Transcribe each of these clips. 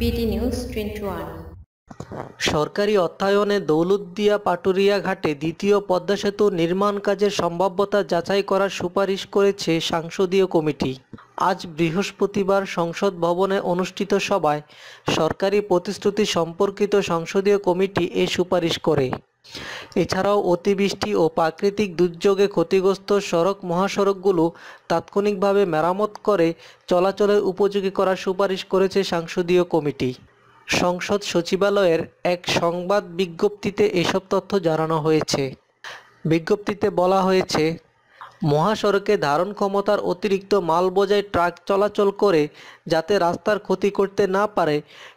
BD news twenty one সরকারি অর্থায়নে দৌলতদিয়া পাটুরিয়া ঘাটে দ্বিতীয় পদ্মা সেতু নির্মাণ কাজের সম্ভাব্যতা যাচাই করার সুপারিশ করেছে সাংসদীয় কমিটি আজ বৃহস্পতিবার সংসদ ভবনে অনুষ্ঠিত সভায় সরকারি প্রতিশ্রুতি সম্পর্কিত সংসদীয় কমিটি এ সুপারিশ করে এছাড়াও অতিবৃষ্টি ও প্রাকৃতিক দুর্যোগে ক্ষতিগ্রস্ত সড়ক মহাসড়কগুলো তাৎক্ষণিকভাবে মেরামত করে চলাচলের উপযোগী করার সুপারিশ করেছে সংসদীয় কমিটি সংসদ সচিবালয়ের এক সংবাদ বিজ্ঞপ্তিতে এসব তথ্য জানানো হয়েছে বিজ্ঞপ্তিতে বলা হয়েছে মহাসড়কে ধারণ ক্ষমতার অতিরিক্ত মাল বোঝাই ট্রাক চলাচল করে যাতে রাস্তার ক্ষতি করতে না পারে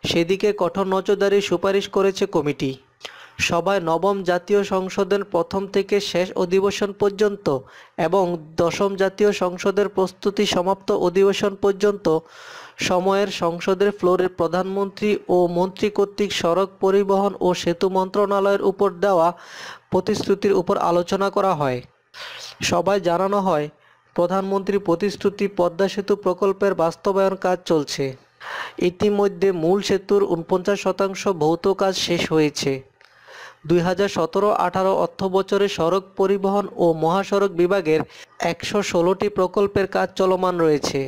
সেদিকে কঠোর নজরদারি সুপারিশ করেছে কমিটি সভায় নবম জাতীয় সংসদের প্রথম থেকে শেষ অধিবেশন পর্যন্ত এবং দশম জাতীয় সংসদের প্রস্তুতি সমাপ্ত অধিবেশন পর্যন্ত সময়ের সংসদের ফ্লোরে প্রধানমন্ত্রী ও মন্ত্রী কর্তৃক সড়ক পরিবহন ও সেতু মন্ত্রণালয়ের উপর দেওয়া প্রতিশ্রুতির উপর আলোচনা করা হয় সবাই জানানো হয় প্রধানমন্ত্রী প্রতিশ্রুতি পদ্মা সেতু প্রকল্পের বাস্তবায়ন কাজ চলছে ইতিমধ্যে মূল সেতুর উনপঞ্চাশ শতাংশ ভৌত কাজ শেষ হয়েছে দুই হাজার সতেরো আঠারো অর্থবছরে সড়ক পরিবহন ও মহাসড়ক বিভাগের একশো ষোলোটি প্রকল্পের কাজ চলমান রয়েছে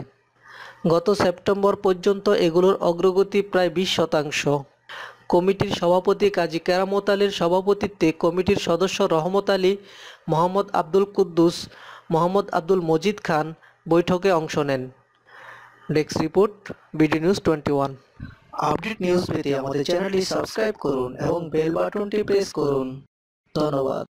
গত সেপ্টেম্বর পর্যন্ত এগুলোর অগ্রগতি প্রায় বিশ শতাংশ কমিটির সভাপতি কাজী কেরামত আলীর সভাপতিত্বে কমিটির সদস্য রহমত আলী মোহাম্মদ আব্দুল কুদ্দুস মোহাম্মদ আব্দুল মজিদ খান বৈঠকে অংশ নেন desk report BD news twenty update news পেতে আমাদের চ্যানেলটি সাবস্ক্রাইব করুন এবং বেল বাটনটি প্রেস করুন ধন্যবাদ